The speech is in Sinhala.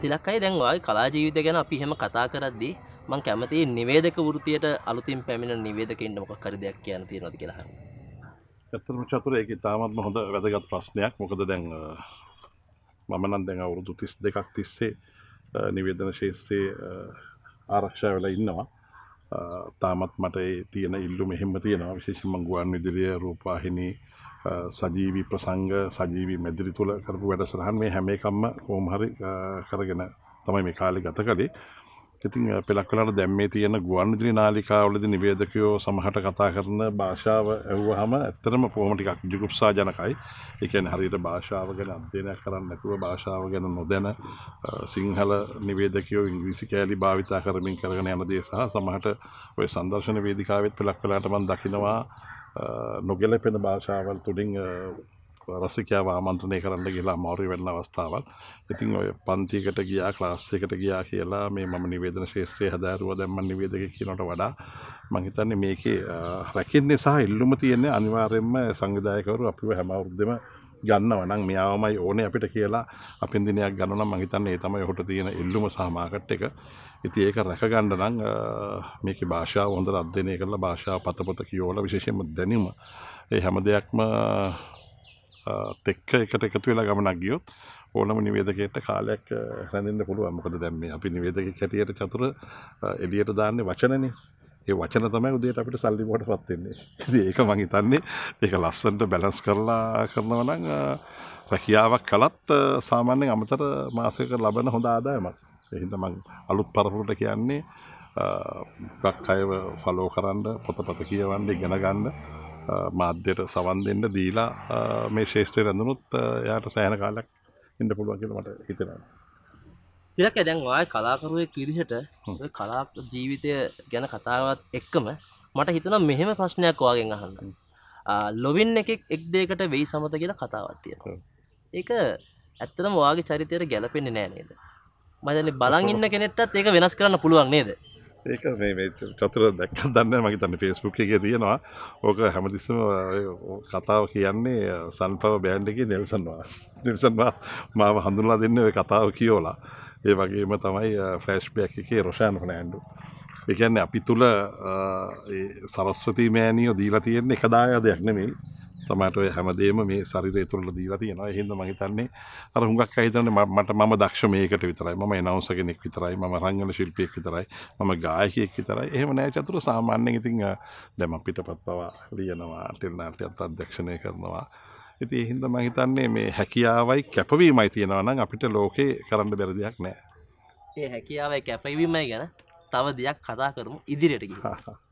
තිලක්කයි දැන්වාගේ කලා ජීවිත ගැන අපි හෙම කතා කරද්දී මං කැමති නිවේදක වෘතියට අලුතින් පැමිණ නිවේදකෙන්ට මොක කරදයක් කියන තිය නොති කියලා ඇතරම චතුර එක තාමත්ම හොඳ වැදගත් ප්‍රශ්නයක් මොකද දැන් මමනන් දැන් අවුරුදු තිස් දෙකක් තිස්සේ නිවේදන ශේෂත්‍රයේ ආරක්ෂා වෙලා ඉන්නවා තාමත් මට තියෙන ඉල්ලු මෙහෙම තියෙනවා විශේෂම ගුවන් විදිරිය රූපාහිනී සජීවී ප්‍රසංග සජීවී මැදිරි තුළ කරපු වැඩසටහන් මේ හැම එකක්ම කොහොම හරි කරගෙන තමයි මේ කාලේ ගත කළේ. ඉතින් පෙලක් වෙලාට දැන් මේ තියෙන ගුවන්විදුලි නාලිකාවලදී නිවේදකයෝ සමහරට කතා කරන භාෂාව ඇහුවහම ඇත්තටම කොහොම ටිකක් ජුගුප්සාජනකයි. ඒ කියන්නේ හරියට භාෂාව ගැන අධ්‍යයනයක් කරන්නේ නැතුව භාෂාව ගැන නොදැන සිංහල නිවේදකයෝ ඉංග්‍රීසි කෑලි භාවිතා කරමින් කරගෙන යන දේ සහ සමහරට ওই සංදර්ශන වේදිකාවෙත් පෙලක් වෙලාට මම දකිනවා නොගැලපෙන භාෂාවල් තුළින් රසිකයාව ආමන්ත්‍රණය කරන්න කියලා මෞරි වෙන්න අවස්ථාවල් ඉතිං ඔය පන්තිකට ගියා ක්ලාස්සයකට ගියා කියලා මේ මම නිවේදන ශේත්‍රය හදාරුව දැම්ම නිවේදක කියනට වඩා මංහිතන්නේ මේකේ රැකින්නේ සහ ඉල්ලුම තියෙන්නේ අනිවාරයෙන්ම සංවිධායකවරු අපිව හැමවුරුද්දම ගන්නව නම් මෙයාමයි ඕනේ අපිට කියලා අපින්දිනයක් ගන්න නම් මං හිතන්නේ ඒ තමයි ඔහුට තියෙන ඉල්ලුම සහ මාකට් එක. ඉතින් ඒක රැකගන්න නම් මේකේ භාෂාව හොඳට අධ්‍යයනය කරලා භාෂාව පතපත කියවලා විශේෂයෙන්ම දැනීම ඒ හැම දෙයක්ම තෙක්ක එකට එකතු වෙලා ගමනක් ගියොත් ඕනම නිවේදකයට කාලයක් රැඳෙන්න පුළුවන් මොකද දැන් මේ අපි නිවේදකෙක් හැටියට චතුර එළියට දාන්නේ වචනනේ ඒ වචන තමයි උදේට අපිට සල්ලි බවට පත් වෙන්නේ. ඉතින් ඒක මම හිතන්නේ ඒක ලස්සනට බැලන්ස් කරලා කරනවා නම් රැකියාවක් කළත් සාමාන්‍යයෙන් අමතර මාසයක ලබන හොඳ ආදායමක්. ඒ හින්දා මම අලුත් පරපුරට කියන්නේ ගොඩක් අයව ෆලෝ කරන්න, පොතපත කියවන්න, ඉගෙන ගන්න, මාධ්‍යයට සවන් දෙන්න දීලා මේ ශේෂ්ත්‍රය රැඳුනොත් එයාට සෑහෙන කාලයක් ඉන්න පුළුවන් කියලා මට හිතෙනවා. තිරක දැන් ආය කලාකරුවෙක් විදිහට කලා ජීවිතය ගැන කතාවත් එක්කම මට හිතන මෙහෙම ප්‍රශ්නයක් වාගෙන් අහන්න ලොවින් එක එක් දේකට වෙයි සමත කියලා කතාවත් තියෙන ඒක ඇත්තටම වාගේ චරිතයට ගැලපෙන්නේ නෑ නේද මදන බලන් ඉන්න කෙනෙට්ටත් ඒක වෙනස් කරන්න පුළුවන් නේද ඒක මේ චතුර දැක්ක දන්න මගේ තන්න ෆෙස්බුක් එක තියෙනවා ඕක හැමතිස්සම කතාව කියන්නේ සන්පව බෑන්්ඩ එක නෙල්සන්වා නිල්සන්වා මාව හඳුල්ලා දෙන්න කතාව කියෝලා ඒ වගේම තමයි ෆ්ලෑස්්බැක් එකේ රොෂයන් හොනෑන්ඩු එකන්න අපි තුළ සරස්වති මෑනියෝ දීලා තියෙන්නේ එකදාය දෙයක් නෙමේ සමටය හැමදේම මේ සරිරය තුරල දීලා තියෙනවා හිද මහිතන්නේ අර හුඟක් අහිතන්න මට ම දක්ෂ මේකට විතරයි ම නවස කෙනෙක් විතරයි ම රංගල ශිල්පියක් විතරයි ම ගායකයෙක් විතරයි එහම නෑ චතුර සාමාන්‍ය ඉතිං දැම පිට පත්පවා ලියනවා ටෙල්නාට අත් අධ්‍යක්ෂණය කරනවා ඉතින් ඒ හින්දා මම හිතන්නේ මේ හැකියාවයි කැපවීමයි තියෙනවා නම් අපිට ලෝකේ කරන්න බැරි දෙයක් නෑ. ඒ හැකියාවයි කැපවීමයි ගැන තව දෙයක් කතා කරමු ඉදිරියට ගිහින්.